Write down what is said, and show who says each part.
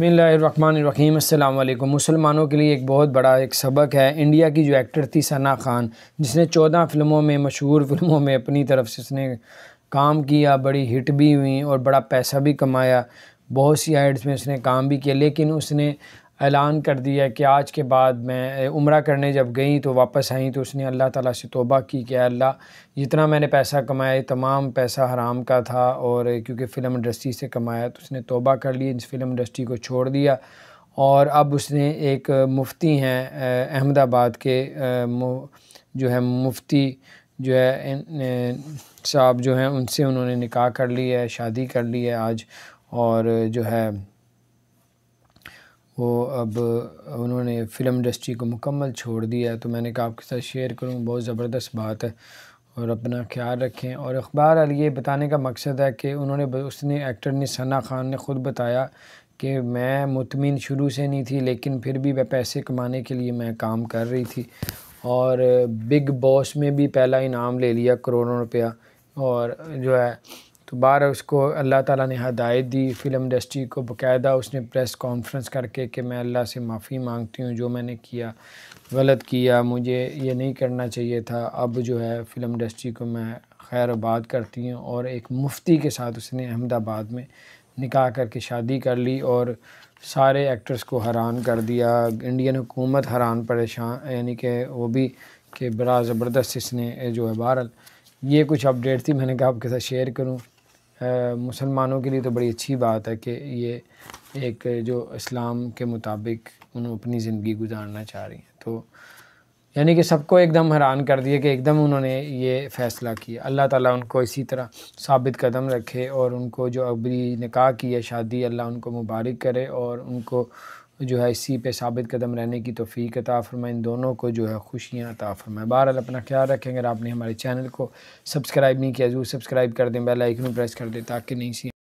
Speaker 1: बसमिलीम अल्लाम मुसलमानों के लिए एक बहुत बड़ा एक सबक है इंडिया की जो एक्टर थी सना खान जिसने चौदह फ़िल्मों में मशहूर फ़िल्मों में अपनी तरफ से उसने काम किया बड़ी हिट भी हुई और बड़ा पैसा भी कमाया बहुत सी एड्स में उसने काम भी किया लेकिन उसने ऐलान कर दिया कि आज के बाद मैं उम्र करने जब गई तो वापस आई तो उसने अल्लाह ताला से तोबा की कि अल्लाह जितना मैंने पैसा कमाया तमाम पैसा हराम का था और क्योंकि फ़िल्म इंडस्ट्री से कमाया तो उसने तोबा कर लिया इस फ़िल्म इंडस्ट्री को छोड़ दिया और अब उसने एक मुफ्ती हैं अहमदाबाद के जो है मुफ्ती जो है साहब जो हैं उनसे उन्होंने निकाह कर लिया है शादी कर ली है आज और जो है वो अब उन्होंने फ़िल्म इंडस्ट्री को मुकम्मल छोड़ दिया है तो मैंने कहा आपके साथ शेयर करूँ बहुत ज़बरदस्त बात है और अपना ख्याल रखें और अखबार अली ये बताने का मकसद है कि उन्होंने उसने एक्टर ने सना खान ने ख़ुद बताया कि मैं मुतमिन शुरू से नहीं थी लेकिन फिर भी मैं पैसे कमाने के लिए मैं काम कर रही थी और बिग बॉस में भी पहला इनाम ले लिया करोड़ों रुपया और जो है तो बाहर उसको अल्लाह ताला ने हदायत दी फ़िल्म इंडस्ट्री को बाकायदा उसने प्रेस कॉन्फ्रेंस करके कि मैं अल्लाह से माफ़ी मांगती हूँ जो मैंने किया गलत किया मुझे ये नहीं करना चाहिए था अब जो है फ़िल्म इंडस्ट्री को मैं खैर आबाद करती हूँ और एक मुफ्ती के साथ उसने अहमदाबाद में निकाह करके शादी कर ली और सारे एक्टर्स को हैरान कर दिया इंडियन हुकूमत हैरान परेशान यानी कि वो भी कि बड़ा ज़बरदस्त इसने जो है बहरल ये कुछ अपडेट थी मैंने कहा आपके साथ शेयर करूँ मुसलमानों के लिए तो बड़ी अच्छी बात है कि ये एक जो इस्लाम के मुताबिक उन्होंने अपनी ज़िंदगी गुजारना चाह रही हैं तो यानी कि सबको एकदम हैरान कर दिया कि एकदम उन्होंने ये फ़ैसला किया अल्लाह ताला उनको इसी तरह साबित कदम रखे और उनको जो अबरी निकाह की है शादी अल्लाह उनको मुबारक करे और उनको जो है इसी पे साबित कदम रहने की तोफ़ी अता फरमाए इन दोनों को जो है खुशियाँ अता फरमाए बहरहाल अपना ख्याल रखें अगर आपने हमारे चैनल को सब्सक्राइब नहीं किया जरूर सब्सक्राइब कर दें बेल आइकन प्रेस कर दें ताकि नहीं सी